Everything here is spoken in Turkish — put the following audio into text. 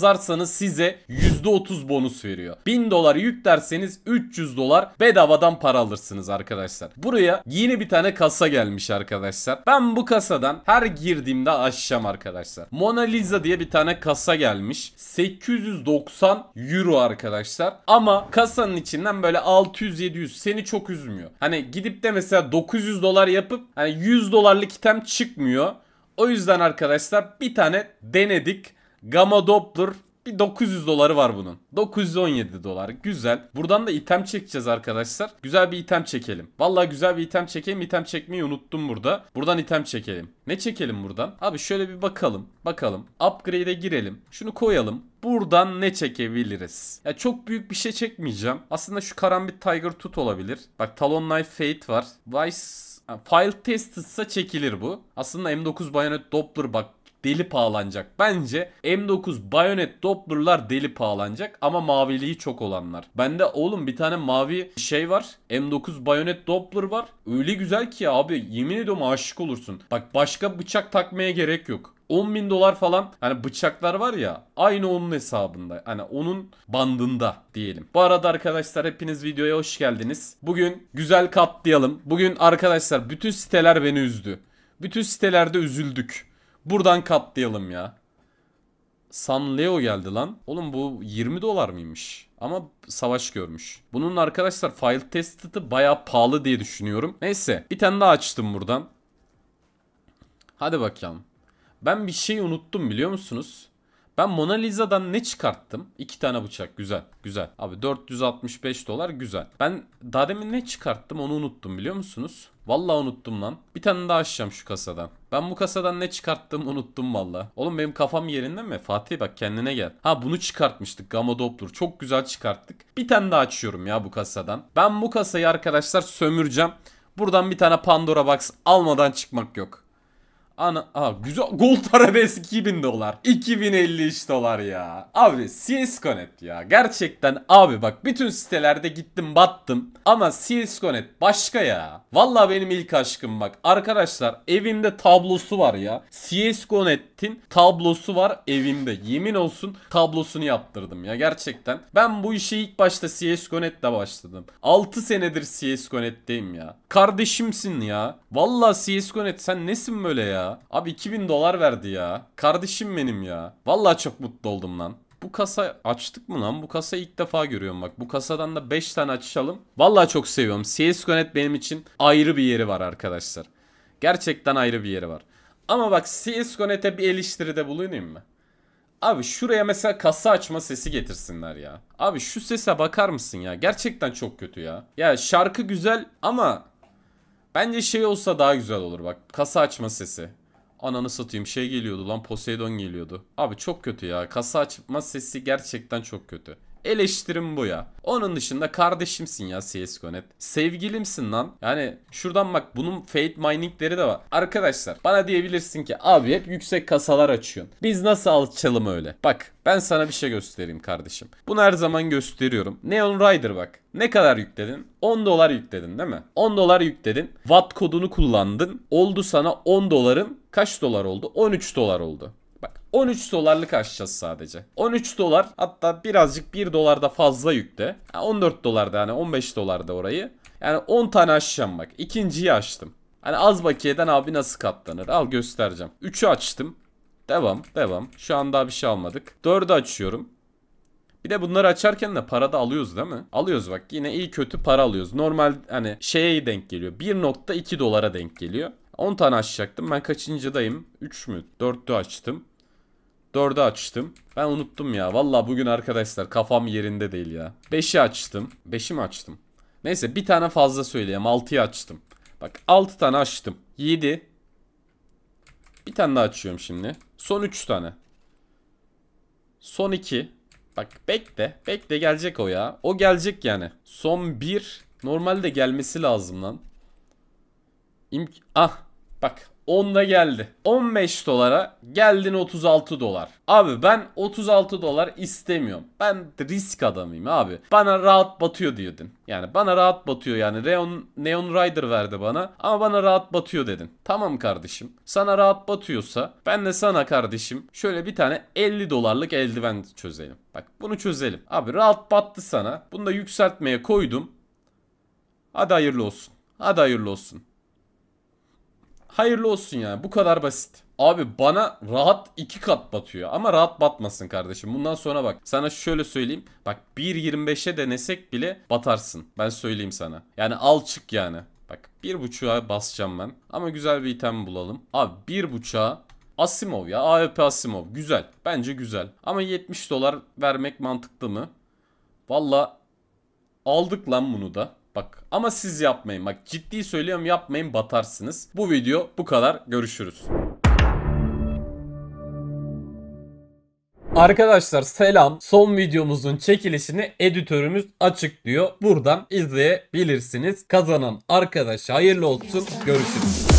yazarsanız size %30 bonus veriyor. 1000 dolar yüklerseniz 300 dolar bedavadan para alırsınız arkadaşlar. Buraya yeni bir tane kasa gelmiş arkadaşlar. Ben bu kasadan her girdiğimde açacağım arkadaşlar. Mona Lisa diye bir tane kasa gelmiş. 890 euro arkadaşlar. Ama kasanın içinden böyle 600-700 seni çok üzmüyor. Hani gidip de mesela 900 dolar yapıp hani 100 dolarlık item çıkmıyor. O yüzden arkadaşlar bir tane denedik. Gamma Doppler bir 900 doları var bunun. 917 dolar. Güzel. Buradan da item çekeceğiz arkadaşlar. Güzel bir item çekelim. Vallahi güzel bir item çekeyim. Item çekmeyi unuttum burada. Buradan item çekelim. Ne çekelim buradan? Abi şöyle bir bakalım. Bakalım. Upgrade'e girelim. Şunu koyalım. Buradan ne çekebiliriz? Ya çok büyük bir şey çekmeyeceğim. Aslında şu karambit Tiger Tut olabilir. Bak Talon Knife Fate var. Vice File test ise çekilir bu. Aslında M9 Bayonet Doppler bak deli pahalanacak. Bence M9 Bayonet Doppler'lar deli pahalanacak ama maviliği çok olanlar. Bende oğlum bir tane mavi şey var. M9 Bayonet Doppler var. Öyle güzel ki abi yemin ediyorum aşık olursun. Bak başka bıçak takmaya gerek yok. 10 bin dolar falan hani bıçaklar var ya aynı onun hesabında hani onun bandında diyelim. Bu arada arkadaşlar hepiniz videoya hoş geldiniz. Bugün güzel katlayalım. Bugün arkadaşlar bütün siteler beni üzdü. Bütün sitelerde üzüldük. Buradan katlayalım ya. San Leo geldi lan. Oğlum bu 20 dolar mıymış? Ama savaş görmüş. Bunun arkadaşlar file testit'i baya pahalı diye düşünüyorum. Neyse bir tane daha açtım buradan. Hadi bakalım. Ben bir şey unuttum biliyor musunuz? Ben Mona Lisa'dan ne çıkarttım? İki tane bıçak güzel güzel. Abi 465 dolar güzel. Ben daha demin ne çıkarttım onu unuttum biliyor musunuz? Vallahi unuttum lan. Bir tane daha açacağım şu kasadan. Ben bu kasadan ne çıkarttığımı unuttum valla. Oğlum benim kafam yerinde mi? Fatih bak kendine gel. Ha bunu çıkartmıştık. Gamma Doppler. Çok güzel çıkarttık. Bir tane daha açıyorum ya bu kasadan. Ben bu kasayı arkadaşlar sömüreceğim. Buradan bir tane Pandora Box almadan çıkmak yok. Ana aha, güzel gold arabesk 2000 dolar. 2053 dolar ya. Abi CS Connect ya. Gerçekten abi bak bütün sitelerde gittim battım. Ama CS Connect başka ya. Valla benim ilk aşkım bak. Arkadaşlar evimde tablosu var ya. CS Connect'in tablosu var evimde. Yemin olsun tablosunu yaptırdım ya gerçekten. Ben bu işe ilk başta CS Connect'le başladım. 6 senedir CS Connect'teyim ya. Kardeşimsin ya. Valla CS Connect sen nesin böyle ya? Abi 2000 dolar verdi ya. Kardeşim benim ya. Vallahi çok mutlu oldum lan. Bu kasa açtık mı lan? Bu kasayı ilk defa görüyorum bak. Bu kasadan da 5 tane açalım. Vallahi çok seviyorum. CS:GO net benim için ayrı bir yeri var arkadaşlar. Gerçekten ayrı bir yeri var. Ama bak CS:GO net'e bir eleştiride bulunayım mı? Abi şuraya mesela kasa açma sesi getirsinler ya. Abi şu sese bakar mısın ya? Gerçekten çok kötü ya. Ya şarkı güzel ama bence şey olsa daha güzel olur bak. Kasa açma sesi. Ananı satayım şey geliyordu lan Poseidon geliyordu. Abi çok kötü ya. Kasa açma sesi gerçekten çok kötü. Eleştirim bu ya. Onun dışında kardeşimsin ya CSGO.net. Sevgilimsin lan. Yani şuradan bak bunun Fate Mining'leri de var. Arkadaşlar bana diyebilirsin ki abi hep yüksek kasalar açıyorsun. Biz nasıl alçalım öyle? Bak ben sana bir şey göstereyim kardeşim. Bunu her zaman gösteriyorum. Neon Rider bak. Ne kadar yükledin? 10 dolar yükledin değil mi? 10 dolar yükledin. Watt kodunu kullandın. Oldu sana 10 doların kaç dolar oldu? 13 dolar oldu. Bak 13 dolarlık açacağız sadece. 13 dolar hatta birazcık 1 dolar da fazla yükte. 14 dolar da hani 15 dolar da orayı. Yani 10 tane açacağım bak. İkinciyi açtım. Hani az bakiyeden abi nasıl katlanır? Al göstereceğim. 3'ü açtım. Devam devam. Şu an daha bir şey almadık. 4'ü açıyorum. Bir de bunları açarken de para da alıyoruz değil mi? Alıyoruz bak yine iyi kötü para alıyoruz. Normal hani şeye denk geliyor. 1.2 dolara denk geliyor. 10 tane açacaktım. Ben kaçıncıdayım? 3 mü? 4'ü açtım. 4'ü açtım. Ben unuttum ya. Valla bugün arkadaşlar kafam yerinde değil ya. 5'i açtım. 5'i mi açtım? Neyse bir tane fazla söyleyeyim. 6'yı açtım. Bak 6 tane açtım. 7. Bir tane daha açıyorum şimdi. Son 3 tane. Son 2. Bak bekle. Bekle gelecek o ya. O gelecek yani. Son 1. Normalde gelmesi lazım lan. İmk ah Bak onda geldi. 15 dolara geldin 36 dolar. Abi ben 36 dolar istemiyorum. Ben risk adamıyım abi. Bana rahat batıyor diyordun. Yani bana rahat batıyor yani. Neon, Neon Rider verdi bana ama bana rahat batıyor dedin. Tamam kardeşim. Sana rahat batıyorsa ben de sana kardeşim şöyle bir tane 50 dolarlık eldiven çözelim. Bak bunu çözelim. Abi rahat battı sana. Bunu da yükseltmeye koydum. Hadi hayırlı olsun. Hadi hayırlı olsun hayırlı olsun yani bu kadar basit. Abi bana rahat iki kat batıyor ama rahat batmasın kardeşim. Bundan sonra bak sana şöyle söyleyeyim. Bak 1.25'e denesek bile batarsın. Ben söyleyeyim sana. Yani al çık yani. Bak 1.5'a basacağım ben. Ama güzel bir item bulalım. Abi 1.5'a Asimov ya. AWP Asimov. Güzel. Bence güzel. Ama 70 dolar vermek mantıklı mı? Valla aldık lan bunu da. Bak ama siz yapmayın. Bak ciddi söylüyorum yapmayın batarsınız. Bu video bu kadar. Görüşürüz. Arkadaşlar selam. Son videomuzun çekilişini editörümüz açıklıyor. Buradan izleyebilirsiniz. Kazanan arkadaş hayırlı olsun. Görüşürüz.